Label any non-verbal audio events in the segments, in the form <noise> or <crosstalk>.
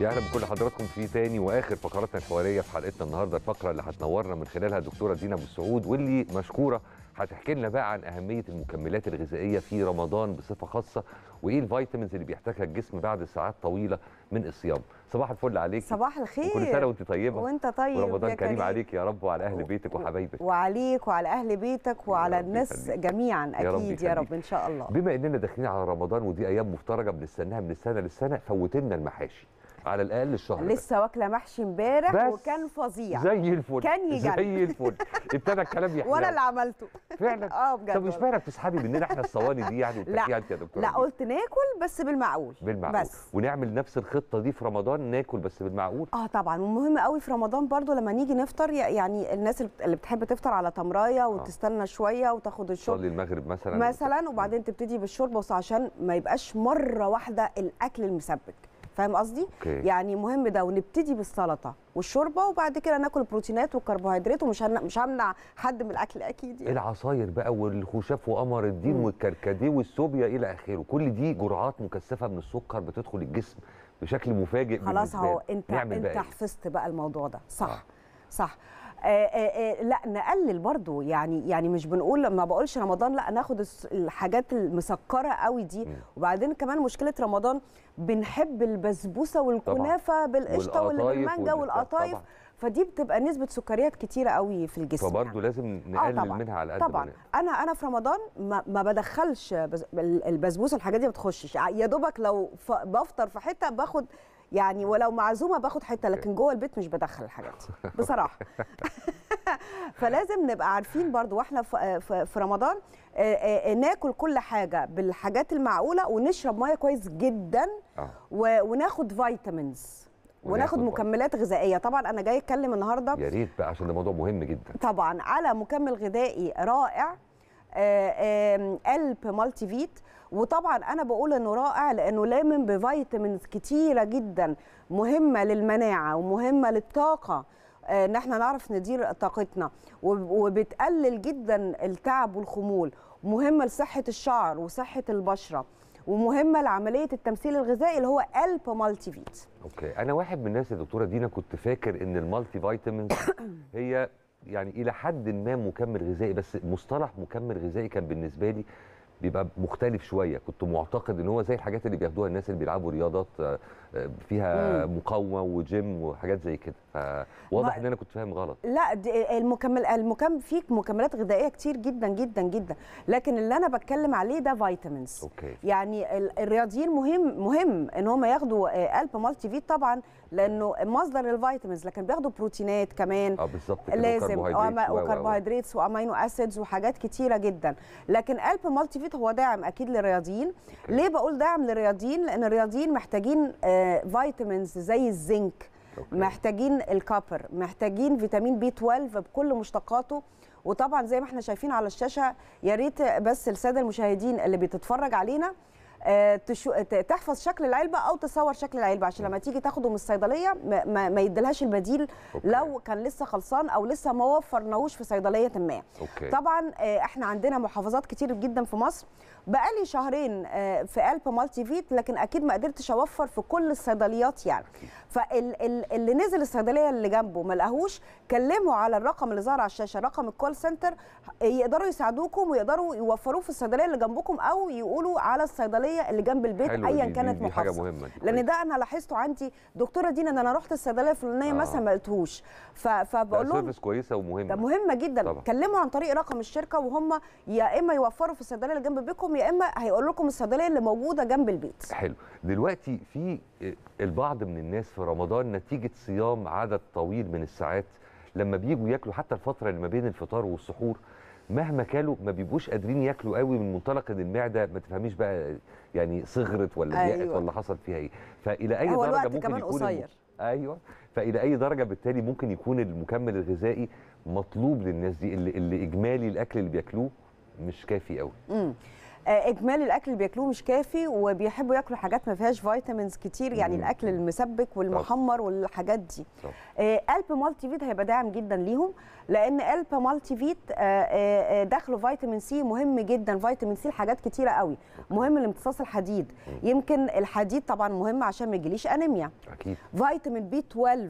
يا اهلا بكل حضراتكم في تاني واخر فقراتنا الحواريه في حلقتنا النهارده الفقره اللي هتنورنا من خلالها الدكتوره دينا ابو السعود واللي مشكوره هتحكي لنا بقى عن اهميه المكملات الغذائيه في رمضان بصفه خاصه وايه الفيتامينز اللي بيحتاجها الجسم بعد ساعات طويله من الصيام صباح الفل عليك صباح الخير كل سنه وانت طيبه وانت طيب ورمضان كريم, كريم عليك يا رب وعلى اهل بيتك وحبايبك وعليك وعلى اهل بيتك وعلى الناس خليك. جميعا اكيد يا, يا رب ان شاء الله بما اننا داخلين على رمضان ودي ايام مفترجه بنستناها من السنه للسنه فوتنا المحاشي على الاقل الشهر لسه واكله محشي امبارح وكان فظيع زي الفل كان يجنن زي الفل <laughs> ابتدى الكلام يحلو وانا اللي عملته فعلا <laughs> اه بجد طب مش معنى بتسحبي مننا احنا الصواني دي يعني <laughs> والتكيه يا دكتوره لا قلت ناكل بس بالمعقول بالمعقول بس ونعمل نفس الخطه دي في رمضان ناكل بس بالمعقول اه طبعا ومهم قوي في رمضان برضو لما نيجي نفطر يعني الناس اللي بتحب تفطر على تمرايه آه. وتستنى شويه وتاخد الشرب تصلي المغرب مثلا مثلا وبعدين تبتدي بالشوربه عشان ما يبقاش مره واحده الاكل المسبك فاهم قصدي يعني مهم ده ونبتدي بالسلطه والشوربه وبعد كده ناكل بروتينات وكربوهيدرات ومش هن... مش همنع حد من الاكل اكيد يعني. العصاير بقى والخشاف وقمر الدين والكركديه والسوبيا الى اخره كل دي جرعات مكثفه من السكر بتدخل الجسم بشكل مفاجئ خلاص اهو انت انت إيه؟ حفظت بقى الموضوع ده صح آه. صح آه، آه، آه، لا نقلل برضو يعني يعني مش بنقول ما بقولش رمضان لا ناخد الحاجات المسكره قوي دي وبعدين كمان مشكله رمضان بنحب البسبوسه والكنافه بالقشطه والمانجا والقطايف فدي بتبقى نسبه سكريات كتيره قوي في الجسم فبرضو يعني. لازم نقلل آه طبعًا. منها على قد طبعا انا انا في رمضان ما, ما بدخلش البسبوسه الحاجات دي ما بتخشش يا دوبك لو بفطر في حته باخد يعني ولو معزومه باخد حته لكن جوه البيت مش بدخل الحاجات <laughs> بصراحه <laughs> فلازم نبقى عارفين برضو واحنا في رمضان ناكل كل حاجه بالحاجات المعقوله ونشرب ميه كويس جدا آه. وناخد فيتامينز وناخد مكملات غذائيه طبعا انا جاي اتكلم النهارده يا ريت بقى عشان ده موضوع مهم جدا طبعا على مكمل غذائي رائع آه، قلب مالتي فيت وطبعا انا بقول انه رائع لانه لامن بفيتامينز كتيره جدا مهمه للمناعه ومهمه للطاقه ان آه، احنا نعرف ندير طاقتنا وبتقلل جدا التعب والخمول مهمه لصحه الشعر وصحه البشره ومهمه لعمليه التمثيل الغذائي اللي هو الب مالتي فيت اوكي انا واحد من الناس يا دكتوره دينا كنت فاكر ان المالتي فيتامينز <coughs> هي يعني الى حد ما مكمل غذائي بس مصطلح مكمل غذائي كان بالنسبه لي بيبقى مختلف شويه كنت معتقد ان هو زي الحاجات اللي بياخدوها الناس اللي بيلعبوا رياضات آه، فيها مقاومه وجيم وحاجات زي كده فواضح ان انا كنت فاهم غلط لا المكمل المكم فيك مكملات غذائيه كتير جدا جدا جدا لكن اللي انا بتكلم عليه ده فيتامينز أوكي. يعني الرياضيين مهم مهم ان هم ياخدوا الب مالتي فيت طبعا لانه مصدر الفيتامينز لكن بياخدوا بروتينات كمان اه بالظبط لازم وكربوهيدرات وامينو اسيدز وحاجات كتيره جدا لكن الب مالتي فيت هو داعم اكيد للرياضيين ليه بقول داعم للرياضيين لان الرياضيين محتاجين آه فيتامينز زي الزنك أوكي. محتاجين الكابر محتاجين فيتامين بي 12 بكل مشتقاته وطبعا زي ما احنا شايفين على الشاشه يا ريت بس الساده المشاهدين اللي بتتفرج علينا آه، تحفظ شكل العلبه او تصور شكل العلبه عشان لما تيجي تاخده من الصيدليه ما, يديلهاش البديل لو كان لسه خلصان او لسه ما وفرناهوش في صيدليه ما أوكي. طبعا آه، احنا عندنا محافظات كتير جدا في مصر بقالي شهرين آه، في قلب مالتي فيت لكن اكيد ما قدرتش اوفر في كل الصيدليات يعني فاللي نزل الصيدليه اللي جنبه ما لقاهوش كلموا على الرقم اللي ظهر على الشاشه رقم الكول سنتر يقدروا يساعدوكم ويقدروا يوفروه في الصيدليه اللي جنبكم او يقولوا على الصيدليه الصيدليه اللي جنب البيت ايا كانت محافظه لان ده انا لاحظته عندي دكتوره دينا انا رحت الصيدليه الفلانيه آه. مثلا ما لقيتهوش فبقول لهم سيرفيس كويسه ومهمه ده مهمه جدا طبعا. كلموا عن طريق رقم الشركه وهم يا اما يوفروا في الصيدليه اللي جنب بيتكم يا اما هيقول لكم الصيدليه اللي موجوده جنب البيت حلو دلوقتي في البعض من الناس في رمضان نتيجه صيام عدد طويل من الساعات لما بييجوا ياكلوا حتى الفتره اللي ما بين الفطار والسحور مهما كانوا ما بيبقوش قادرين ياكلوا قوي من منطلق ان المعده ما تفهميش بقى يعني صغرت ولا ضيقت أيوة. ولا حصل فيها ايه فالى اي هو درجه الوقت ممكن كمان يكون قصير ايوه فالى اي درجه بالتالي ممكن يكون المكمل الغذائي مطلوب للناس دي اللي, اللي اجمالي الاكل اللي بياكلوه مش كافي قوي آه، اجمالي الاكل اللي بياكلوه مش كافي وبيحبوا ياكلوا حاجات ما فيهاش فيتامينز كتير يعني مم. الاكل المسبك والمحمر والحاجات دي آه، الب مالتي فيت هيبقى داعم جدا ليهم لان الب مالتي فيت آه، دخله فيتامين سي مهم جدا فيتامين سي لحاجات كتيره قوي مهم لامتصاص الحديد مم. يمكن الحديد طبعا مهم عشان ما يجيليش انيميا اكيد فيتامين بي 12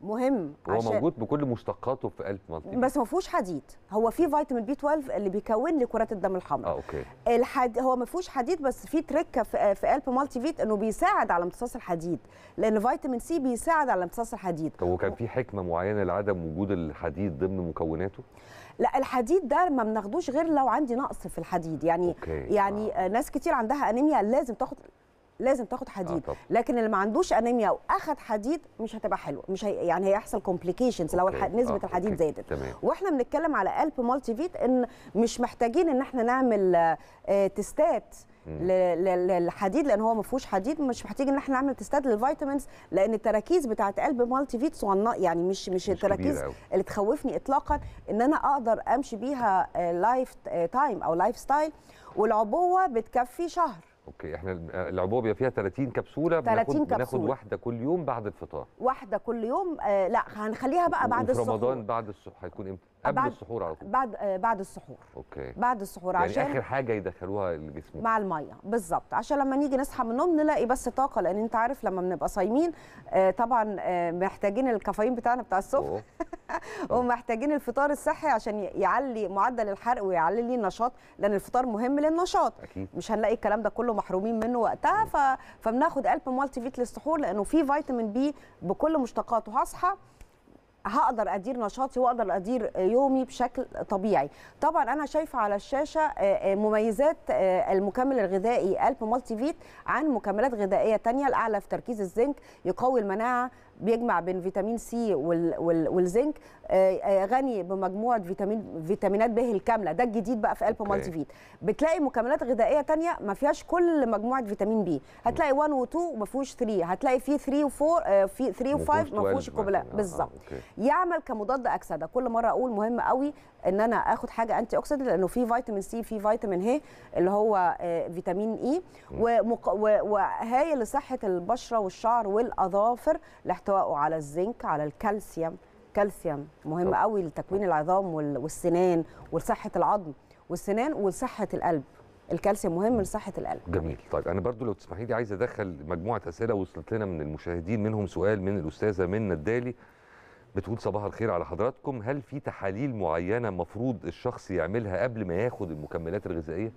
مهم هو عشان موجود بكل مشتقاته في قلب مالتي بس ما فيهوش حديد هو في فيتامين بي 12 اللي بيكون لي كرات الدم الحمراء اه اوكي الحد... هو ما فيهوش حديد بس في تركه في... في قلب مالتي فيت انه بيساعد على امتصاص الحديد لان فيتامين سي بيساعد على امتصاص الحديد طب وكان في حكمه معينه لعدم وجود الحديد ضمن مكوناته لا الحديد ده ما بناخدوش غير لو عندي نقص في الحديد يعني أوكي. يعني آه. ناس كتير عندها انيميا لازم تاخد لازم تاخد حديد آه لكن اللي ما عندوش انيميا واخد حديد مش هتبقى حلوه مش هي يعني هيحصل كومبليكيشنز لو الح... نسبه آه. الحديد زادت تمام. واحنا بنتكلم على قلب مالتي فيت ان مش محتاجين ان احنا نعمل آه، تستات للحديد لان هو ما فيهوش حديد مش محتاج ان احنا نعمل تستات للفيتامينز لان التراكيز بتاعه قلب مالتي فيت يعني مش مش, مش التراكيز اللي تخوفني اطلاقا ان انا اقدر امشي بيها لايف آه، تايم آه، او لايف ستايل والعبوه بتكفي شهر اوكي احنا العبوبيه فيها 30 كبسوله 30 بناخد, بناخد واحده كل يوم بعد الفطار واحده كل يوم آه لا هنخليها بقى بعد الصبح رمضان بعد الصبح هيكون امتى قبل بعد السحور على طول بعد آه بعد السحور اوكي بعد السحور يعني عشان اخر حاجه يدخلوها الجسم مع الميه بالظبط عشان لما نيجي نصحى من النوم نلاقي بس طاقه لان انت عارف لما بنبقى صايمين آه طبعا آه محتاجين الكافيين بتاعنا بتاع الصبح <laughs> ومحتاجين الفطار الصحي عشان يعلي معدل الحرق ويعلي لي النشاط لان الفطار مهم للنشاط أكيد. مش هنلاقي الكلام ده كله محرومين منه وقتها ف... فبناخد قلب مالتي فيت للسحور لانه في فيتامين بي بكل مشتقاته هصحى هقدر ادير نشاطي واقدر ادير يومي بشكل طبيعي طبعا انا شايفه على الشاشه آه، آه، مميزات آه، المكمل الغذائي الب مالتي فيت عن مكملات غذائيه تانية الاعلى في تركيز الزنك يقوي المناعه بيجمع بين فيتامين سي والزنك غني بمجموعه فيتامين فيتامينات ب الكامله ده الجديد بقى في الب مالتي فيت بتلاقي مكملات غذائيه تانية ما فيهاش كل مجموعه فيتامين بي هتلاقي 1 و2 وما فيهوش 3 هتلاقي فيه 3 و4 في 3 و5 ما فيهوش بالظبط يعمل كمضاد اكسده كل مره اقول مهم قوي ان انا اخد حاجه انتي اوكسيدنت لانه في فيتامين سي في فيتامين هي اللي هو آه، فيتامين اي e. ومق... وهاي لصحه البشره والشعر والاظافر لاحتوائه على الزنك على الكالسيوم كالسيوم مهم قوي لتكوين العظام والسنان وصحه العظم والسنان وصحه القلب الكالسيوم مهم لصحه القلب جميل طيب انا برضو لو تسمحي لي عايز ادخل مجموعه اسئله وصلت لنا من المشاهدين منهم سؤال من الاستاذه منى الدالي بتقول صباح الخير على حضراتكم هل في تحاليل معينه مفروض الشخص يعملها قبل ما ياخد المكملات الغذائيه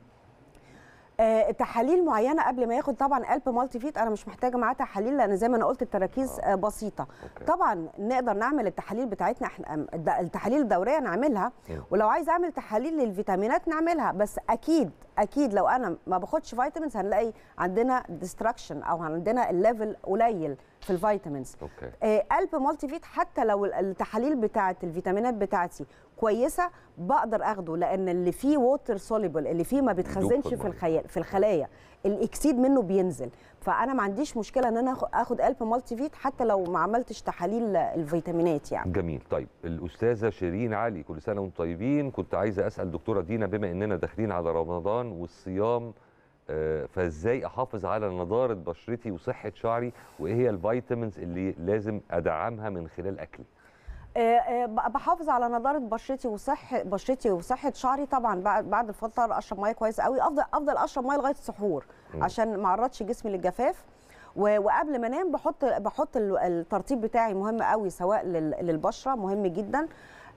آه، تحاليل معينه قبل ما ياخد طبعا قلب مالتي فيت انا مش محتاجه معاه تحاليل لان زي ما انا قلت التراكيز آه. آه، بسيطه أوكي. طبعا نقدر نعمل التحاليل بتاعتنا احنا التحاليل الدوريه نعملها آه. ولو عايز اعمل تحاليل للفيتامينات نعملها بس اكيد اكيد لو انا ما باخدش فيتامينز هنلاقي عندنا ديستراكشن او عندنا الليفل قليل في الفيتامينز أوكي. آه، قلب مالتي فيت حتى لو التحاليل بتاعه الفيتامينات بتاعتي كويسه بقدر اخده لان اللي فيه ووتر سوليبل اللي فيه ما بيتخزنش في الخلايا في الخلايا الاكسيد منه بينزل فانا ما عنديش مشكله ان انا اخد قلب مالتي فيت حتى لو ما عملتش تحاليل الفيتامينات يعني جميل طيب الاستاذه شيرين علي كل سنه وانتم طيبين كنت عايزه اسال دكتوره دينا بما اننا داخلين على رمضان والصيام آه، فازاي احافظ على نضاره بشرتي وصحه شعري وايه هي الفيتامينز اللي لازم ادعمها من خلال اكلي آه، آه، بحافظ على نضاره بشرتي وصحه بشرتي وصحه شعري طبعا بعد الفطار اشرب ميه كويس قوي افضل افضل اشرب ميه لغايه السحور عشان ما اعرضش جسمي للجفاف وقبل ما انام بحط بحط الترطيب بتاعي مهم قوي سواء للبشره مهم جدا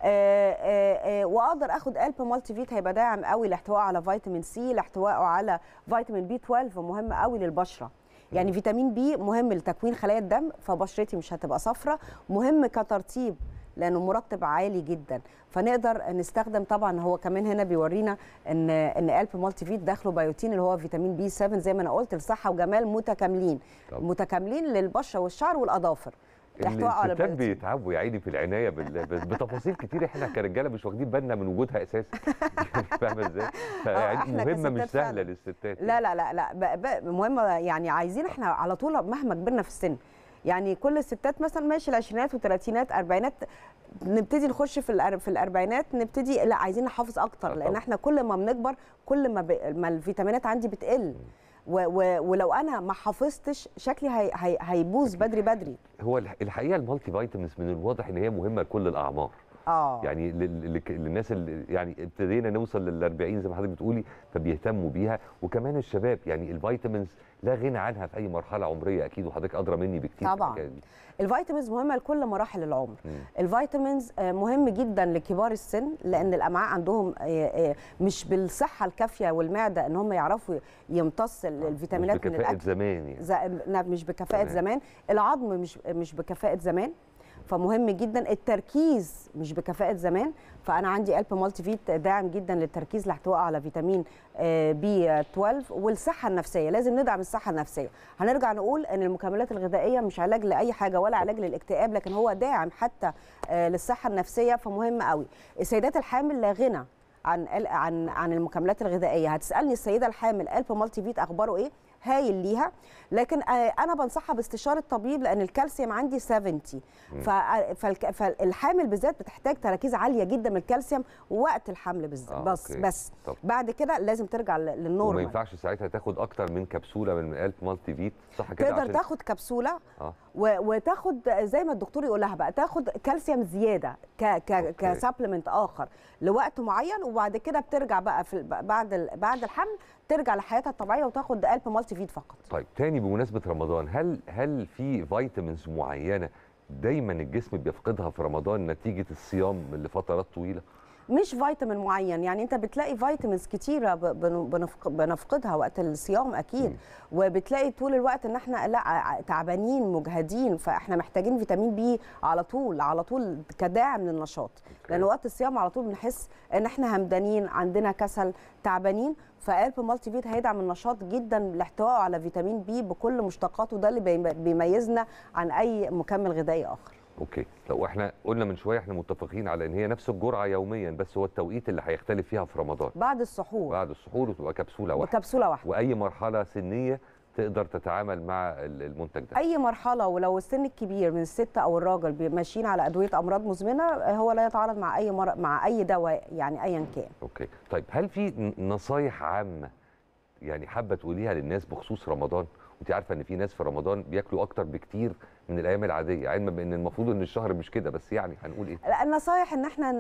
آه، آه، آه، واقدر اخد الب مالتي فيت هيبقى داعم قوي لاحتوائه على فيتامين سي لاحتوائه على فيتامين بي 12 مهم قوي للبشره يعني فيتامين بي مهم لتكوين خلايا الدم فبشرتي مش هتبقى صفراء مهم كترطيب لانه مرطب عالي جدا فنقدر نستخدم طبعا هو كمان هنا بيورينا ان ان الب مالتي فيت داخله بيوتين اللي هو فيتامين بي 7 زي ما انا قلت لصحه وجمال متكاملين طب. متكاملين للبشره والشعر والاظافر الستات بيتعبوا يا عيني في العنايه بتفاصيل كتير احنا كرجاله مش واخدين بالنا من وجودها اساسا <laughs> يعني فاهمه ازاي؟ آه، مهمه مش سهله للستات لا يعني. لا لا لا مهمه يعني عايزين احنا على طول مهما كبرنا في السن يعني كل الستات مثلا ماشي العشرينات والثلاثينات اربعينات نبتدي نخش في في الاربعينات نبتدي لا عايزين نحافظ اكتر آه، لان احنا كل ما بنكبر كل ما, ب... ما الفيتامينات عندي بتقل ولو انا ما حافظتش شكلي هي هيبوظ بدري بدري هو الحقيقه المالتي فيتامينز من الواضح ان هي مهمه لكل الاعمار اه يعني للناس اللي يعني ابتدينا نوصل لل 40 زي ما حضرتك بتقولي فبيهتموا بيها وكمان الشباب يعني الفيتامينز لا غنى عنها في اي مرحله عمريه اكيد وحضرتك ادرى مني بكتير طبعا الفيتامينز مهمه لكل مراحل العمر الفيتامينز آه، مهم جدا لكبار السن لان الامعاء عندهم آه، آه، مش بالصحه الكافيه والمعده ان هم يعرفوا يمتص الفيتامينات يعني. نعم، مش بكفاءه زمان يعني مش بكفاءه زمان العظم مش مش بكفاءه زمان فمهم جدا التركيز مش بكفاءه زمان فانا عندي قلب مالتي فيت داعم جدا للتركيز لاحتوائه على فيتامين بي آه، 12 والصحه النفسيه لازم ندعم الصحه النفسيه هنرجع نقول ان المكملات الغذائيه مش علاج لاي حاجه ولا علاج للاكتئاب لكن هو داعم حتى آه، للصحه النفسيه فمهم قوي السيدات الحامل لا غنى عن عن عن المكملات الغذائيه هتسالني السيده الحامل الف مالتي فيت اخباره ايه هايل ليها لكن انا بنصحها باستشاره طبيب لان الكالسيوم عندي 70 فالحامل بالذات بتحتاج تركيز عاليه جدا من الكالسيوم وقت الحمل بالذات آه بس أوكي. بس طب. بعد كده لازم ترجع للنورمال وما ينفعش ساعتها تاخد اكتر من كبسوله من مقاله مالتي فيت صح كده تقدر عشان... تاخد كبسوله آه. وتاخد زي ما الدكتور يقولها بقى تاخد كالسيوم زياده ك ك كسبلمنت اخر لوقت معين وبعد كده بترجع بقى في بعد بعد الحمل ترجع لحياتها الطبيعيه وتاخد قلب مالتي فيد فقط طيب تاني بمناسبه رمضان هل هل في فيتامينز معينه دايما الجسم بيفقدها في رمضان نتيجه الصيام لفترات طويله مش فيتامين معين يعني انت بتلاقي فيتامينز كتيره بنفقدها وقت الصيام اكيد وبتلاقي طول الوقت ان احنا لا تعبانين مجهدين فاحنا محتاجين فيتامين بي على طول على طول كداعم للنشاط لان وقت الصيام على طول بنحس ان احنا همدانين عندنا كسل تعبانين فالب مالتي فيت هيدعم النشاط جدا لاحتوائه على فيتامين بي بكل مشتقاته ده اللي بيميزنا عن اي مكمل غذائي اخر اوكي لو احنا قلنا من شويه احنا متفقين على ان هي نفس الجرعه يوميا بس هو التوقيت اللي هيختلف فيها في رمضان بعد السحور بعد السحور وتبقى كبسوله واحده كبسوله واحده واي مرحله سنيه تقدر تتعامل مع المنتج ده اي مرحله ولو السن الكبير من الست او الراجل ماشيين على ادويه امراض مزمنه هو لا يتعارض مع اي مر... مع اي دواء يعني ايا كان اوكي طيب هل في نصايح عامه يعني حابه تقوليها للناس بخصوص رمضان وانت عارفه ان في ناس في رمضان بياكلوا اكتر بكتير من الايام العاديه علما يعني بان المفروض ان الشهر مش كده بس يعني هنقول ايه النصايح ان احنا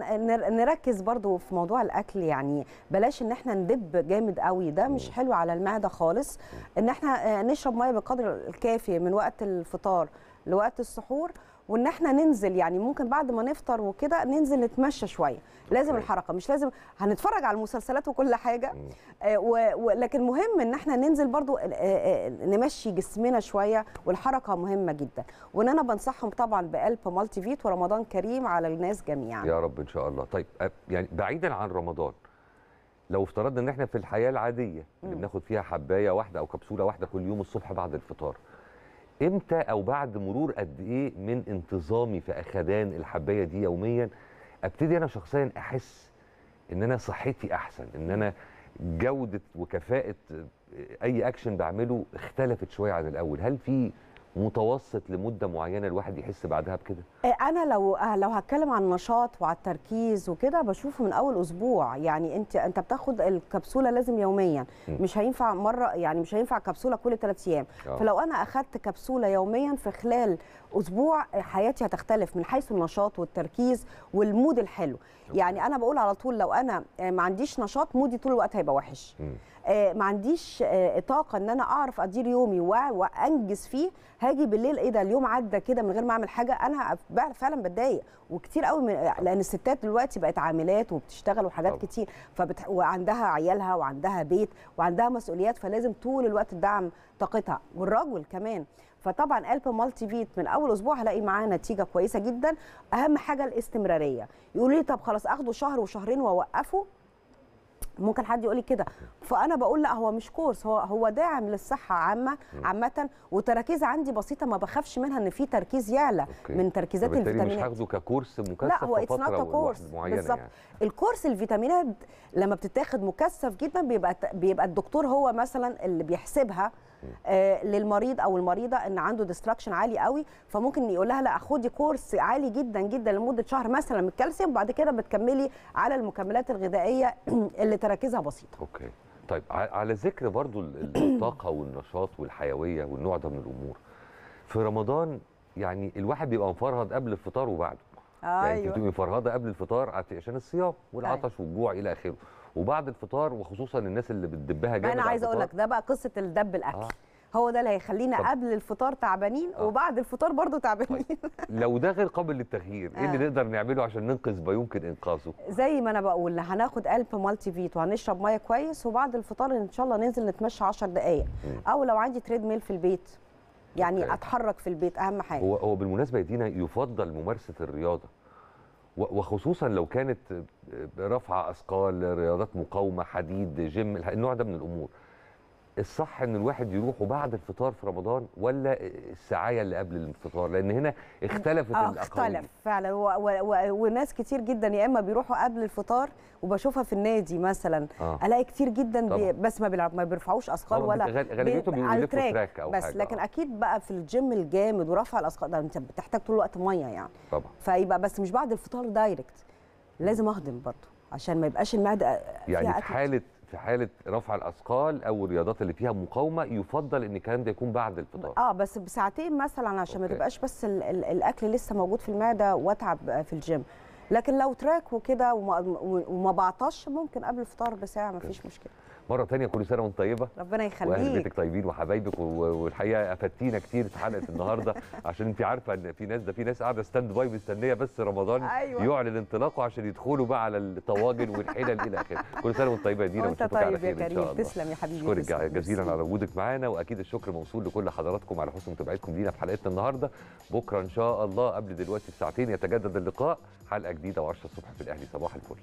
نركز برضو في موضوع الاكل يعني بلاش ان احنا ندب جامد قوي ده مش حلو على المعده خالص ان احنا آه، نشرب ميه بالقدر الكافي من وقت الفطار لوقت السحور وان احنا ننزل يعني ممكن بعد ما نفطر وكده ننزل نتمشى شويه لازم الحركه مش لازم هنتفرج على المسلسلات وكل حاجه آه، ولكن مهم ان احنا ننزل برضو آه، نمشي جسمنا شويه والحركه مهمه جدا وان انا بنصحهم طبعا بقلب مالتي فيت ورمضان كريم على الناس جميعا يا رب ان شاء الله طيب يعني بعيدا عن رمضان لو افترضنا ان احنا في الحياه العاديه اللي م. بناخد فيها حبايه واحده او كبسوله واحده كل يوم الصبح بعد الفطار امتى او بعد مرور قد ايه من انتظامي في اخذان الحبايه دي يوميا ابتدي انا شخصيا احس ان انا صحتي احسن ان انا جوده وكفاءه اي اكشن بعمله اختلفت شويه عن الاول هل في متوسط لمده معينه الواحد يحس بعدها بكده آه، انا لو آه، لو هتكلم عن النشاط وعلى التركيز وكده بشوفه من اول اسبوع يعني انت انت بتاخد الكبسوله لازم يوميا م. مش هينفع مره يعني مش هينفع كبسوله كل ثلاث ايام آه. فلو انا اخدت كبسوله يوميا في خلال اسبوع حياتي هتختلف من حيث النشاط والتركيز والمود الحلو أوكي. يعني انا بقول على طول لو انا ما عنديش نشاط مودي طول الوقت هيبقى وحش م. ما عنديش طاقه ان انا اعرف ادير يومي وانجز فيه هاجي بالليل ايه ده اليوم عدى كده من غير ما اعمل حاجه انا فعلا بتضايق وكتير قوي من... لان الستات دلوقتي بقت عاملات وبتشتغل وحاجات طبعا. كتير فبت... وعندها عيالها وعندها بيت وعندها مسؤوليات فلازم طول الوقت تدعم طاقتها والراجل كمان فطبعا الب مالتي فيت من اول اسبوع هلاقي معاه نتيجه كويسه جدا اهم حاجه الاستمراريه يقول لي طب خلاص اخده شهر وشهرين واوقفه ممكن حد يقول لي كده فانا بقول لا هو مش كورس هو هو داعم للصحه عامه عامه وتراكيز عندي بسيطه ما بخافش منها ان في تركيز يعلى أوكي. من تركيزات الفيتامينات مش هاخده ككورس مكثف لا هو اتس نوت كورس بالظبط يعني. الكورس الفيتامينات لما بتتاخد مكثف جدا بيبقى بيبقى الدكتور هو مثلا اللي بيحسبها آه، للمريض او المريضه ان عنده ديستراكشن عالي قوي فممكن يقول لها لا خدي كورس عالي جدا جدا لمده شهر مثلا من الكالسيوم وبعد كده بتكملي على المكملات الغذائيه <clears throat> اللي تركيزها بسيط اوكي طيب على ذكر برضو الطاقه والنشاط والحيويه والنوع ده من الامور في رمضان يعني الواحد بيبقى مفرهد قبل الفطار وبعده آه يعني أيوة. انت بتبقي مفرهده قبل الفطار عشان الصيام والعطش والجوع الى اخره وبعد الفطار وخصوصا الناس اللي بتدبها جامد انا عايز اقول لك ده بقى قصه الدب الاكل آه. هو ده اللي هيخلينا قبل الفطار تعبانين آه. وبعد الفطار برضو تعبانين طيب. لو ده غير قابل للتغيير آه. ايه اللي آه. نقدر نعمله عشان ننقذ ما يمكن انقاذه زي ما انا بقول هناخد قلب مالتي فيت وهنشرب ميه كويس وبعد الفطار ان شاء الله ننزل نتمشى 10 دقائق او لو عندي تريد ميل في البيت يعني أوكي. اتحرك في البيت اهم حاجه هو هو بالمناسبه دينا يفضل ممارسه الرياضه وخصوصا لو كانت رفع اثقال رياضات مقاومه حديد جيم النوع ده من الامور الصح ان الواحد يروحه بعد الفطار في رمضان ولا السعايه اللي قبل الفطار لان هنا اختلفت آه الاقاويل اختلف فعلا وناس كتير جدا يا اما بيروحوا قبل الفطار وبشوفها في النادي مثلا آه. الاقي كتير جدا طبعا. بس ما بيلعب ما بيرفعوش اثقال ولا غالبيتهم على تراك, تراك أو بس حاجة. لكن آه. اكيد بقى في الجيم الجامد ورفع الاثقال ده انت بتحتاج طول الوقت ميه يعني طبعا فيبقى بس مش بعد الفطار دايركت لازم اهضم برضه عشان ما يبقاش المعده يعني في حاله في حاله رفع الاثقال او الرياضات اللي فيها مقاومه يفضل ان الكلام ده يكون بعد الفطار اه بس بساعتين مثلا عشان ما تبقاش بس الاكل لسه موجود في المعده واتعب في الجيم لكن لو تراك وكده وما, وما بعطش ممكن قبل الفطار بساعه ما فيش مشكله مره تانية كل سنه وانت طيبه ربنا يخليك واهل بيتك طيبين وحبايبك والحقيقه افدتينا كتير في حلقه النهارده <laughs> عشان انت عارفه ان في ناس ده في ناس قاعده ستاند باي مستنيه بس رمضان أيوة. يعلن انطلاقه عشان يدخلوا بقى على الطواجن والحلل الى اخره كل سنه وانت طيبه يا دينا وانت طيب يا كريم تسلم يا حبيبي اشكرك جزيلا على وجودك معانا واكيد الشكر موصول لكل حضراتكم على حسن متابعتكم لينا في حلقتنا النهارده بكره ان شاء الله قبل دلوقتي بساعتين يتجدد اللقاء حلقه جديده و الصبح في الاهلي صباح الفل